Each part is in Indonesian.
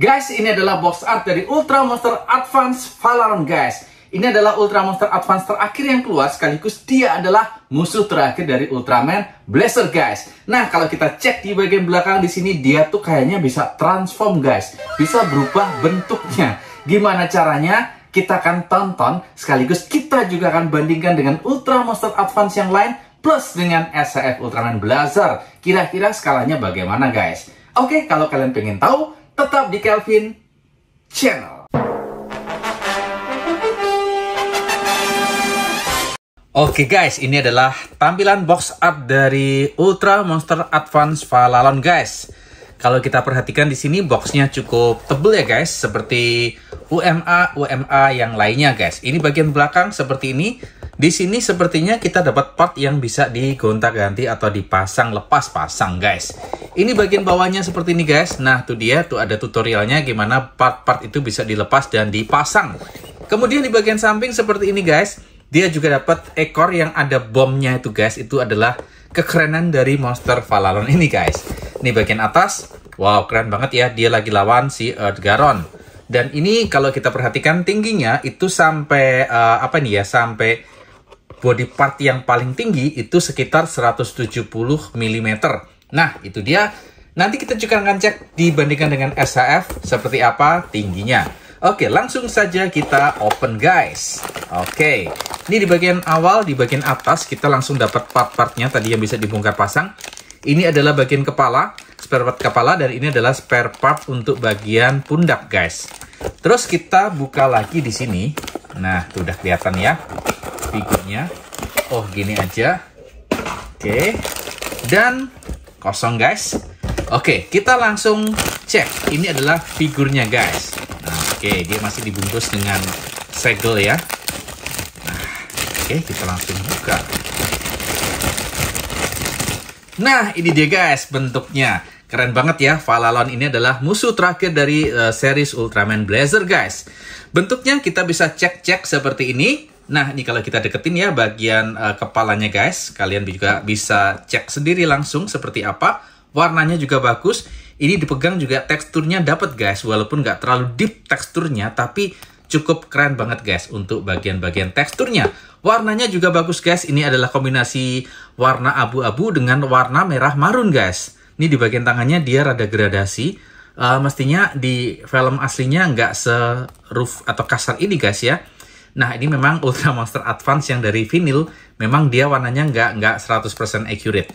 Guys, ini adalah box art dari Ultra Monster Advance Valorant, guys. Ini adalah Ultra Monster Advance terakhir yang keluar, sekaligus dia adalah musuh terakhir dari Ultraman Blazer, guys. Nah, kalau kita cek di bagian belakang di sini, dia tuh kayaknya bisa transform, guys. Bisa berubah bentuknya. Gimana caranya? Kita akan tonton, sekaligus kita juga akan bandingkan dengan Ultra Monster Advance yang lain, plus dengan SF Ultraman Blazer. Kira-kira skalanya bagaimana, guys? Oke, kalau kalian pengen tahu, tetap di Kelvin Channel. Oke okay guys, ini adalah tampilan box art dari Ultra Monster Advance Falalon guys. Kalau kita perhatikan di sini boxnya cukup tebel ya guys, seperti UMA UMA yang lainnya guys. Ini bagian belakang seperti ini di sini sepertinya kita dapat part yang bisa digonta-ganti atau dipasang lepas-pasang guys. Ini bagian bawahnya seperti ini guys. Nah tuh dia tuh ada tutorialnya gimana part-part itu bisa dilepas dan dipasang. Kemudian di bagian samping seperti ini guys. Dia juga dapat ekor yang ada bomnya itu guys. Itu adalah kekerenan dari monster Valalon ini guys. Ini bagian atas. Wow keren banget ya. Dia lagi lawan si garon Dan ini kalau kita perhatikan tingginya itu sampai uh, apa nih ya sampai body part yang paling tinggi itu sekitar 170 mm. Nah, itu dia. Nanti kita juga akan cek dibandingkan dengan SHF seperti apa tingginya. Oke, langsung saja kita open guys. Oke, ini di bagian awal, di bagian atas kita langsung dapat part-partnya tadi yang bisa dibongkar pasang. Ini adalah bagian kepala, spare part kepala, dan ini adalah spare part untuk bagian pundak guys. Terus kita buka lagi di sini. Nah, sudah kelihatan ya figurnya oh gini aja oke dan kosong guys oke kita langsung cek ini adalah figurnya guys nah, oke dia masih dibungkus dengan segel ya nah, oke kita langsung buka nah ini dia guys bentuknya Keren banget ya, Falalon ini adalah musuh terakhir dari uh, series Ultraman Blazer guys. Bentuknya kita bisa cek-cek seperti ini. Nah, ini kalau kita deketin ya bagian uh, kepalanya guys, kalian juga bisa cek sendiri langsung seperti apa. Warnanya juga bagus. Ini dipegang juga teksturnya dapat guys, walaupun nggak terlalu deep teksturnya, tapi cukup keren banget guys untuk bagian-bagian teksturnya. Warnanya juga bagus guys, ini adalah kombinasi warna abu-abu dengan warna merah marun guys. Ini di bagian tangannya dia rada gradasi. Uh, mestinya di film aslinya nggak seruf atau kasar ini guys ya Nah ini memang Ultra Monster Advance yang dari vinyl memang dia warnanya nggak nggak 100% accurate.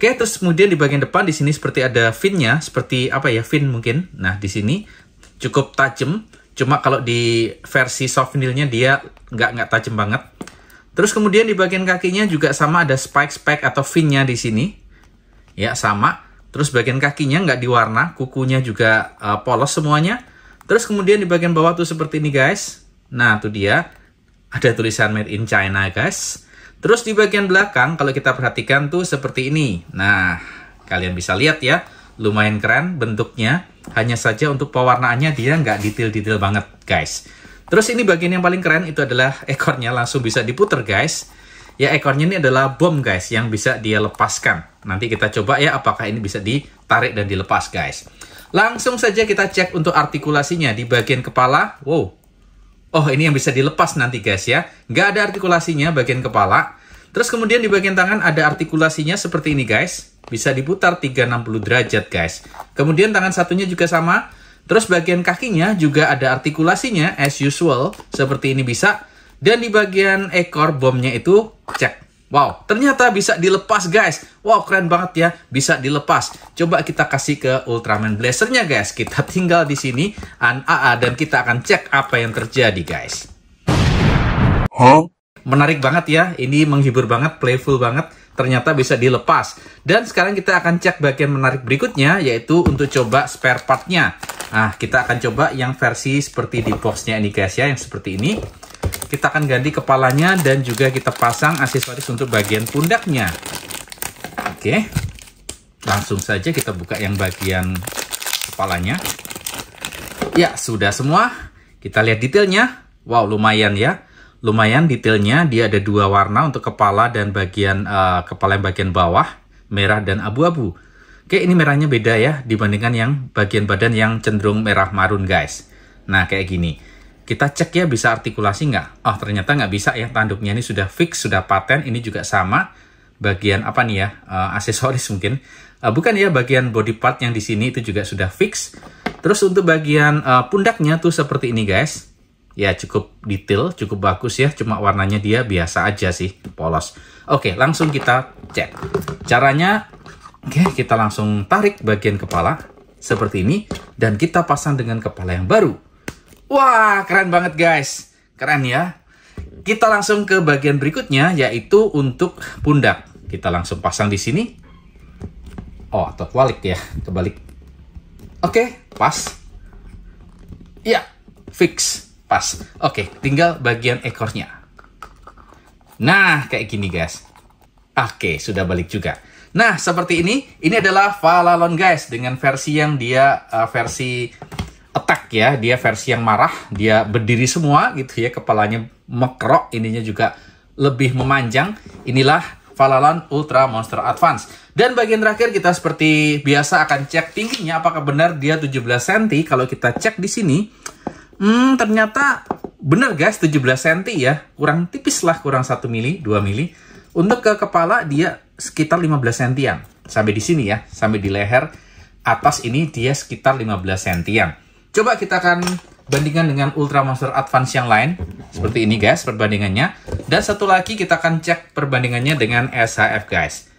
Oke, terus kemudian di bagian depan di sini seperti ada finnya, seperti apa ya fin mungkin. Nah di sini cukup tajam, cuma kalau di versi soft vinylnya dia nggak nggak tajam banget. Terus kemudian di bagian kakinya juga sama ada spike-spike atau finnya di sini. Ya, sama. Terus bagian kakinya nggak diwarna, kukunya juga uh, polos semuanya. Terus kemudian di bagian bawah tuh seperti ini guys. Nah, itu dia. Ada tulisan Made in China, guys. Terus di bagian belakang, kalau kita perhatikan tuh seperti ini. Nah, kalian bisa lihat ya. Lumayan keren bentuknya. Hanya saja untuk pewarnaannya dia nggak detail-detail banget, guys. Terus ini bagian yang paling keren itu adalah ekornya langsung bisa diputer, guys. Ya, ekornya ini adalah bom, guys, yang bisa dia lepaskan. Nanti kita coba ya apakah ini bisa ditarik dan dilepas, guys. Langsung saja kita cek untuk artikulasinya di bagian kepala. Wow, Oh, ini yang bisa dilepas nanti guys ya. Nggak ada artikulasinya bagian kepala. Terus kemudian di bagian tangan ada artikulasinya seperti ini guys. Bisa diputar 360 derajat guys. Kemudian tangan satunya juga sama. Terus bagian kakinya juga ada artikulasinya as usual. Seperti ini bisa. Dan di bagian ekor bomnya itu cek. Wow, ternyata bisa dilepas guys. Wow, keren banget ya, bisa dilepas. Coba kita kasih ke Ultraman Blazernya guys. Kita tinggal di sini, an AA, dan kita akan cek apa yang terjadi guys. Huh? Menarik banget ya, ini menghibur banget, playful banget. Ternyata bisa dilepas. Dan sekarang kita akan cek bagian menarik berikutnya, yaitu untuk coba spare partnya. Nah, kita akan coba yang versi seperti di boxnya ini guys ya, yang seperti ini. Kita akan ganti kepalanya dan juga kita pasang aksesoris untuk bagian pundaknya. Oke. Langsung saja kita buka yang bagian kepalanya. Ya, sudah semua. Kita lihat detailnya. Wow, lumayan ya. Lumayan detailnya. Dia ada dua warna untuk kepala dan bagian uh, kepala yang bagian bawah, merah dan abu-abu. Oke, ini merahnya beda ya dibandingkan yang bagian badan yang cenderung merah marun, guys. Nah, kayak gini kita cek ya bisa artikulasi nggak? Oh ternyata nggak bisa ya tanduknya ini sudah fix, sudah paten, ini juga sama bagian apa nih ya uh, aksesoris mungkin uh, bukan ya bagian body part yang di sini itu juga sudah fix. Terus untuk bagian uh, pundaknya tuh seperti ini guys, ya cukup detail, cukup bagus ya, cuma warnanya dia biasa aja sih, polos. Oke langsung kita cek. Caranya, oke kita langsung tarik bagian kepala seperti ini dan kita pasang dengan kepala yang baru. Wah, keren banget guys. Keren ya. Kita langsung ke bagian berikutnya yaitu untuk pundak. Kita langsung pasang di sini. Oh, atau kebalik ya, kebalik. Oke, pas. Ya, fix, pas. Oke, tinggal bagian ekornya. Nah, kayak gini guys. Oke, sudah balik juga. Nah, seperti ini. Ini adalah Falalon guys dengan versi yang dia uh, versi ya dia versi yang marah dia berdiri semua gitu ya kepalanya mekrok ininya juga lebih memanjang inilah Valalan Ultra Monster Advance dan bagian terakhir kita seperti biasa akan cek tingginya apakah benar dia 17 cm kalau kita cek di sini hmm ternyata benar guys 17 cm ya kurang tipis lah kurang 1 mili 2 mili untuk ke kepala dia sekitar 15 cm sampai di sini ya sampai di leher atas ini dia sekitar 15 cm Coba kita akan bandingkan dengan Ultra Monster Advance yang lain. Seperti ini guys perbandingannya. Dan satu lagi kita akan cek perbandingannya dengan SHF guys.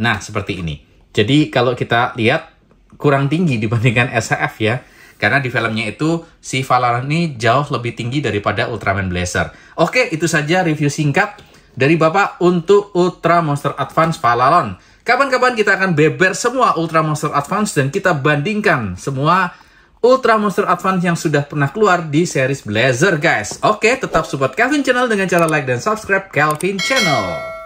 Nah seperti ini. Jadi kalau kita lihat kurang tinggi dibandingkan SHF ya. Karena di filmnya itu si Valorant ini jauh lebih tinggi daripada Ultraman Blazer. Oke itu saja review singkat dari Bapak untuk Ultra Monster Advance Valorant. Kapan-kapan kita akan beber semua Ultra Monster Advance dan kita bandingkan semua Ultra Monster Advance yang sudah pernah keluar di series Blazer guys. Oke, tetap support Kelvin Channel dengan cara like dan subscribe Kelvin Channel.